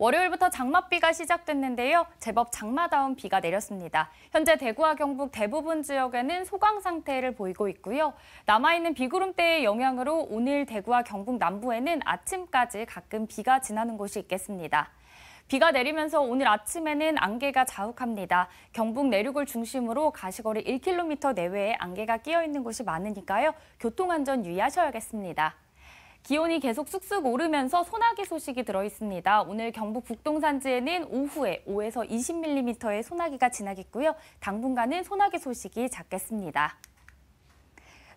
월요일부터 장맛비가 시작됐는데요. 제법 장마다운 비가 내렸습니다. 현재 대구와 경북 대부분 지역에는 소강 상태를 보이고 있고요. 남아있는 비구름대의 영향으로 오늘 대구와 경북 남부에는 아침까지 가끔 비가 지나는 곳이 있겠습니다. 비가 내리면서 오늘 아침에는 안개가 자욱합니다. 경북 내륙을 중심으로 가시거리 1km 내외에 안개가 끼어 있는 곳이 많으니까요. 교통안전 유의하셔야겠습니다. 기온이 계속 쑥쑥 오르면서 소나기 소식이 들어 있습니다. 오늘 경북 북동산지에는 오후에 5에서 20mm의 소나기가 지나겠고요. 당분간은 소나기 소식이 잦겠습니다.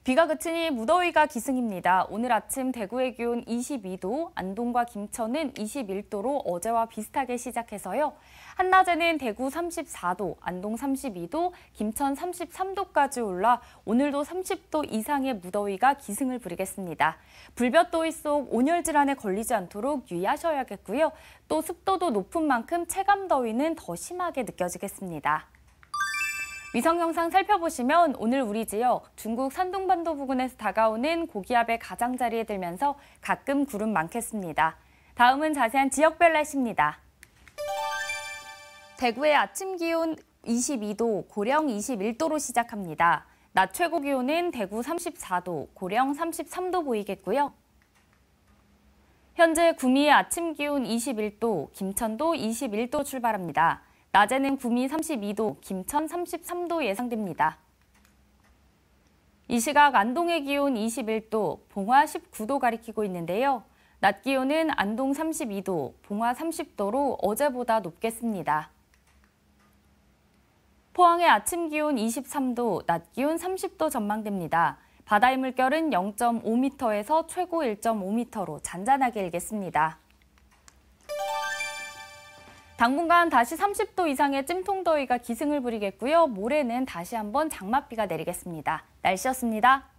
비가 그치니 무더위가 기승입니다. 오늘 아침 대구의 기온 22도, 안동과 김천은 21도로 어제와 비슷하게 시작해서요. 한낮에는 대구 34도, 안동 32도, 김천 33도까지 올라 오늘도 30도 이상의 무더위가 기승을 부리겠습니다. 불볕더위 속 온열 질환에 걸리지 않도록 유의하셔야겠고요. 또 습도도 높은 만큼 체감 더위는 더 심하게 느껴지겠습니다. 위성 영상 살펴보시면 오늘 우리 지역 중국 산둥반도 부근에서 다가오는 고기압의 가장자리에 들면서 가끔 구름 많겠습니다. 다음은 자세한 지역별 날씨입니다. 대구의 아침 기온 22도, 고령 21도로 시작합니다. 낮 최고 기온은 대구 34도, 고령 33도 보이겠고요. 현재 구미의 아침 기온 21도, 김천도 21도 출발합니다. 낮에는 구미 32도, 김천 33도 예상됩니다. 이 시각 안동의 기온 21도, 봉화 19도 가리키고 있는데요. 낮 기온은 안동 32도, 봉화 30도로 어제보다 높겠습니다. 포항의 아침 기온 23도, 낮 기온 30도 전망됩니다. 바다의 물결은 0.5m에서 최고 1.5m로 잔잔하게 일겠습니다. 당분간 다시 30도 이상의 찜통더위가 기승을 부리겠고요. 모레는 다시 한번 장맛비가 내리겠습니다. 날씨였습니다.